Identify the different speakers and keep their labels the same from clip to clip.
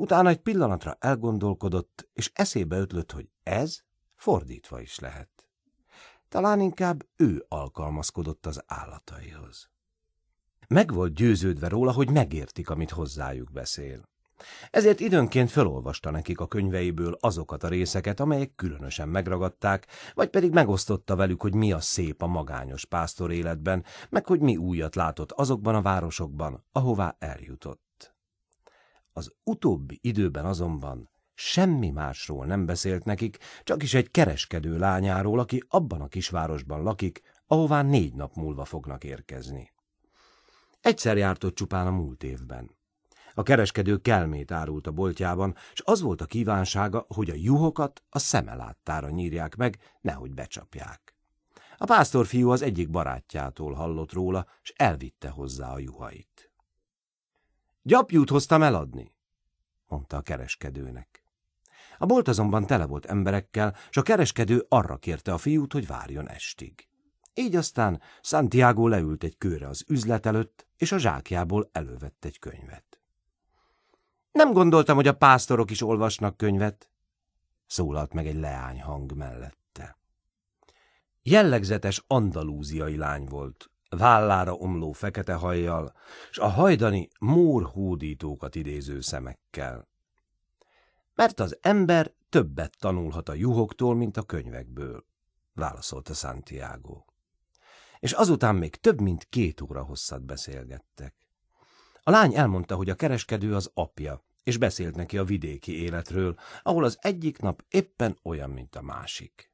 Speaker 1: Utána egy pillanatra elgondolkodott, és eszébe ötlött, hogy ez fordítva is lehet. Talán inkább ő alkalmazkodott az állataihoz. Meg volt győződve róla, hogy megértik, amit hozzájuk beszél. Ezért időnként felolvasta nekik a könyveiből azokat a részeket, amelyek különösen megragadták, vagy pedig megosztotta velük, hogy mi a szép a magányos pásztor életben, meg hogy mi újat látott azokban a városokban, ahová eljutott. Az utóbbi időben azonban semmi másról nem beszélt nekik, csak is egy kereskedő lányáról, aki abban a kisvárosban lakik, ahová négy nap múlva fognak érkezni. Egyszer járt ott csupán a múlt évben. A kereskedő kelmét árult a boltjában, és az volt a kívánsága, hogy a juhokat a szeme láttára nyírják meg, nehogy becsapják. A pásztorfiú az egyik barátjától hallott róla, és elvitte hozzá a juhait. Gyapjút hoztam eladni, mondta a kereskedőnek. A bolt azonban tele volt emberekkel, és a kereskedő arra kérte a fiút, hogy várjon estig. Így aztán Santiago leült egy kőre az üzlet előtt, és a zsákjából elővett egy könyvet. Nem gondoltam, hogy a pásztorok is olvasnak könyvet, szólalt meg egy leány hang mellette. Jellegzetes andalúziai lány volt, vállára omló fekete hajjal, s a hajdani mór hódítókat idéző szemekkel. Mert az ember többet tanulhat a juhoktól, mint a könyvekből, válaszolta Santiago. És azután még több mint két óra hosszat beszélgettek. A lány elmondta, hogy a kereskedő az apja, és beszélt neki a vidéki életről, ahol az egyik nap éppen olyan, mint a másik.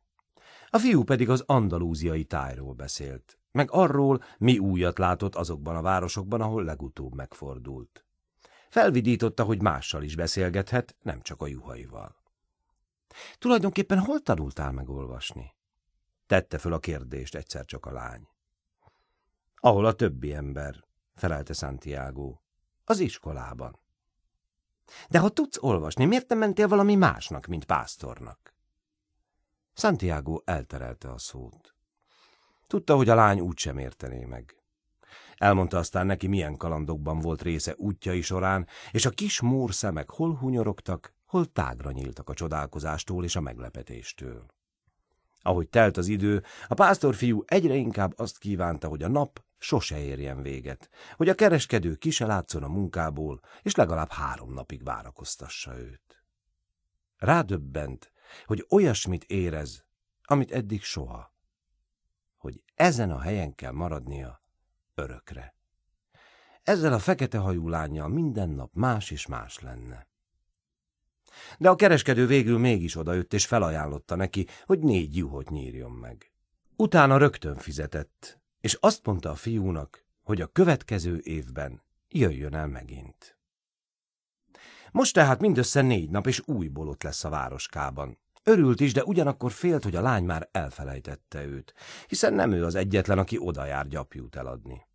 Speaker 1: A fiú pedig az andalúziai tájról beszélt meg arról, mi újat látott azokban a városokban, ahol legutóbb megfordult. Felvidította, hogy mással is beszélgethet, nem csak a juhaival. Tulajdonképpen hol tanultál megolvasni? Tette föl a kérdést egyszer csak a lány. Ahol a többi ember, felelte Santiago. Az iskolában. De ha tudsz olvasni, miért nem mentél valami másnak, mint pásztornak? Santiago elterelte a szót. Tudta, hogy a lány sem értené meg. Elmondta aztán neki, milyen kalandokban volt része útjai során, és a kis mór szemek hol hunyorogtak, hol tágra nyíltak a csodálkozástól és a meglepetéstől. Ahogy telt az idő, a fiú egyre inkább azt kívánta, hogy a nap sose érjen véget, hogy a kereskedő ki se látszon a munkából, és legalább három napig várakoztassa őt. Rádöbbent, hogy olyasmit érez, amit eddig soha. Ezen a helyen kell maradnia örökre. Ezzel a fekete hajú lányjal minden nap más és más lenne. De a kereskedő végül mégis odajött és felajánlotta neki, hogy négy juhot nyírjon meg. Utána rögtön fizetett, és azt mondta a fiúnak, hogy a következő évben jöjjön el megint. Most tehát mindössze négy nap, és újból ott lesz a városkában. Örült is, de ugyanakkor félt, hogy a lány már elfelejtette őt, hiszen nem ő az egyetlen, aki oda jár gyapjút eladni.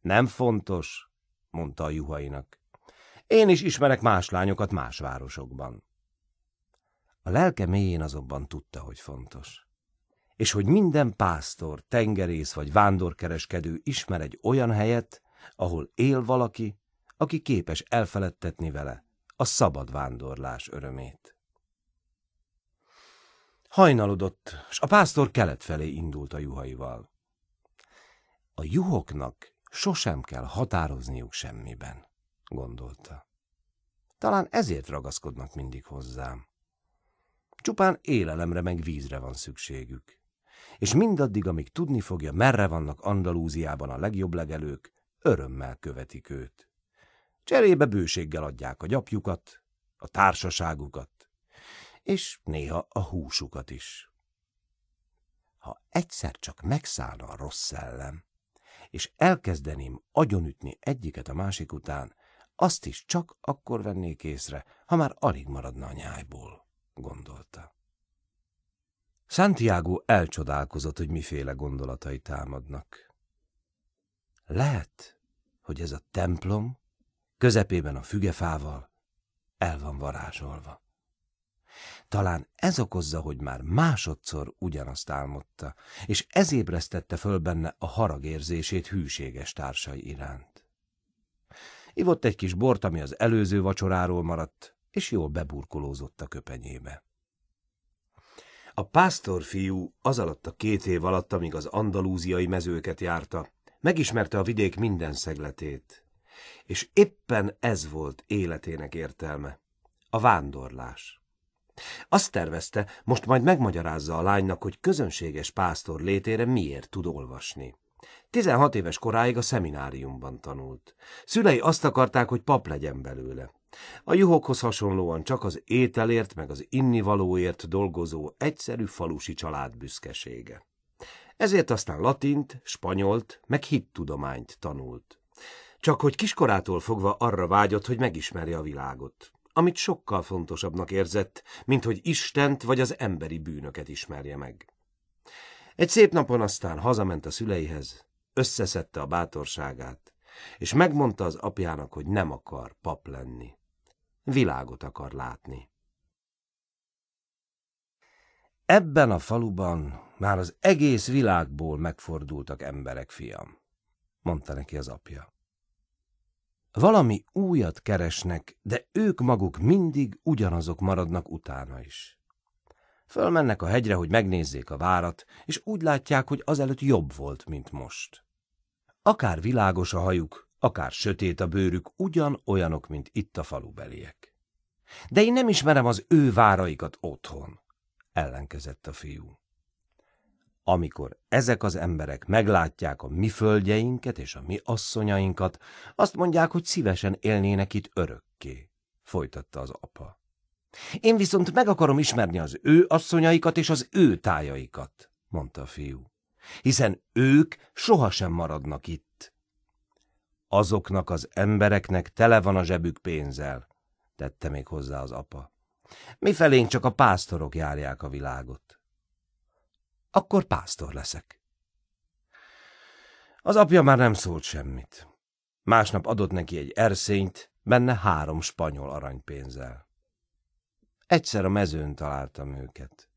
Speaker 1: Nem fontos, mondta a juhainak. Én is ismerek más lányokat más városokban. A lelke mélyén azonban tudta, hogy fontos. És hogy minden pásztor, tengerész vagy vándorkereskedő ismer egy olyan helyet, ahol él valaki, aki képes elfeledtetni vele a szabad vándorlás örömét. Hajnalodott, s a pásztor kelet felé indult a juhaival. A juhoknak sosem kell határozniuk semmiben, gondolta. Talán ezért ragaszkodnak mindig hozzám. Csupán élelemre meg vízre van szükségük. És mindaddig, amíg tudni fogja, merre vannak Andalúziában a legjobb legelők, örömmel követik őt. Cserébe bőséggel adják a gyapjukat, a társaságukat, és néha a húsukat is. Ha egyszer csak megszállna a rossz szellem, és elkezdeném agyonütni egyiket a másik után, azt is csak akkor vennék észre, ha már alig maradna a nyájból, gondolta. Santiago elcsodálkozott, hogy miféle gondolatai támadnak. Lehet, hogy ez a templom, közepében a fügefával el van varázsolva. Talán ez okozza, hogy már másodszor ugyanazt álmodta, és ez ébresztette föl benne a haragérzését hűséges társai iránt. Ivott egy kis bort, ami az előző vacsoráról maradt, és jól beburkolózott a köpenyébe. A pásztor fiú az alatt a két év alatt, amíg az andalúziai mezőket járta, megismerte a vidék minden szegletét. És éppen ez volt életének értelme, a vándorlás. Azt tervezte, most majd megmagyarázza a lánynak, hogy közönséges pásztor létére miért tud olvasni. 16 éves koráig a szemináriumban tanult. Szülei azt akarták, hogy pap legyen belőle. A juhokhoz hasonlóan csak az ételért meg az innivalóért dolgozó egyszerű falusi család büszkesége. Ezért aztán latint, spanyolt, meg hittudományt tanult. Csak hogy kiskorától fogva arra vágyott, hogy megismerje a világot amit sokkal fontosabbnak érzett, mint hogy Istent vagy az emberi bűnöket ismerje meg. Egy szép napon aztán hazament a szüleihez, összeszedte a bátorságát, és megmondta az apjának, hogy nem akar pap lenni. Világot akar látni. Ebben a faluban már az egész világból megfordultak emberek, fiam, mondta neki az apja. Valami újat keresnek, de ők maguk mindig ugyanazok maradnak utána is. Fölmennek a hegyre, hogy megnézzék a várat, és úgy látják, hogy azelőtt jobb volt, mint most. Akár világos a hajuk, akár sötét a bőrük, ugyan olyanok, mint itt a falubeliek. De én nem ismerem az ő váraikat otthon, ellenkezett a fiú. Amikor ezek az emberek meglátják a mi földjeinket és a mi asszonyainkat, azt mondják, hogy szívesen élnének itt örökké, folytatta az apa. Én viszont meg akarom ismerni az ő asszonyaikat és az ő tájaikat, mondta a fiú, hiszen ők sohasem maradnak itt. Azoknak az embereknek tele van a zsebük pénzzel, tette még hozzá az apa. Mifelénk csak a pásztorok járják a világot akkor pásztor leszek. Az apja már nem szólt semmit. Másnap adott neki egy erszényt, benne három spanyol aranypénzzel. Egyszer a mezőn találtam őket.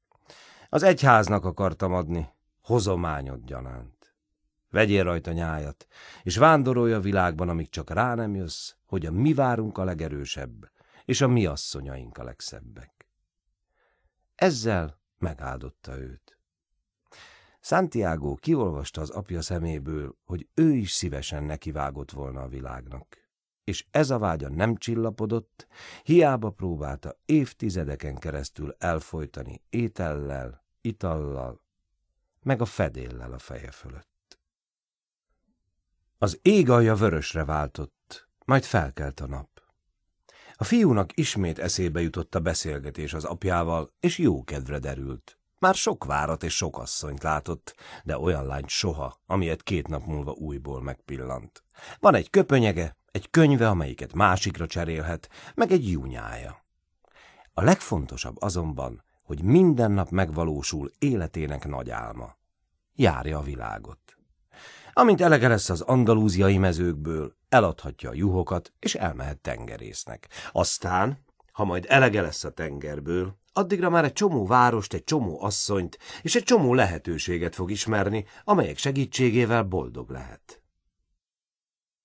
Speaker 1: Az egyháznak akartam adni, hozományod gyanánt. Vegyél rajta nyájat, és vándorolj a világban, amíg csak rá nem jössz, hogy a mi várunk a legerősebb, és a mi asszonyaink a legszebbek. Ezzel megáldotta őt. Santiago kiolvasta az apja szeméből, hogy ő is szívesen nekivágott volna a világnak. És ez a vágya nem csillapodott, hiába próbálta évtizedeken keresztül elfolytani étellel, itallal, meg a fedéllel a feje fölött. Az ég alja vörösre váltott, majd felkelt a nap. A fiúnak ismét eszébe jutott a beszélgetés az apjával, és jó kedvre derült. Már sok várat és sok asszonyt látott, de olyan lányt soha, amilyet két nap múlva újból megpillant. Van egy köpönyege, egy könyve, amelyiket másikra cserélhet, meg egy júnyája. A legfontosabb azonban, hogy minden nap megvalósul életének nagy álma. Járja a világot. Amint elege lesz az andalúziai mezőkből, eladhatja a juhokat, és elmehet tengerésznek. Aztán, ha majd elege lesz a tengerből, addigra már egy csomó várost, egy csomó asszonyt és egy csomó lehetőséget fog ismerni, amelyek segítségével boldog lehet.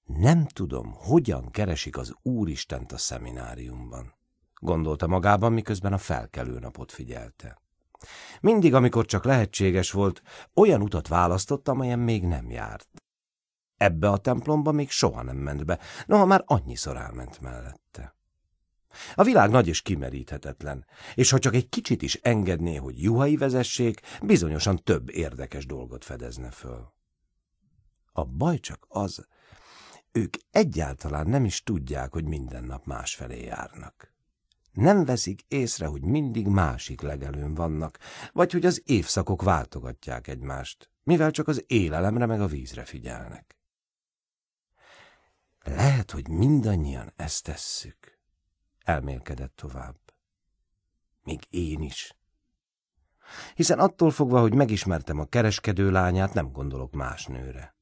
Speaker 1: Nem tudom, hogyan keresik az Úristent a szemináriumban, gondolta magában, miközben a felkelő napot figyelte. Mindig, amikor csak lehetséges volt, olyan utat választott, amelyen még nem járt. Ebbe a templomba még soha nem ment be, noha már annyiszor elment mellette. A világ nagy és kimeríthetetlen, és ha csak egy kicsit is engedné, hogy juhai vezessék, bizonyosan több érdekes dolgot fedezne föl. A baj csak az, ők egyáltalán nem is tudják, hogy minden nap másfelé járnak. Nem veszik észre, hogy mindig másik legelőn vannak, vagy hogy az évszakok váltogatják egymást, mivel csak az élelemre meg a vízre figyelnek. Lehet, hogy mindannyian ezt tesszük elmélkedett tovább. Még én is. Hiszen attól fogva, hogy megismertem a kereskedő lányát, nem gondolok más nőre.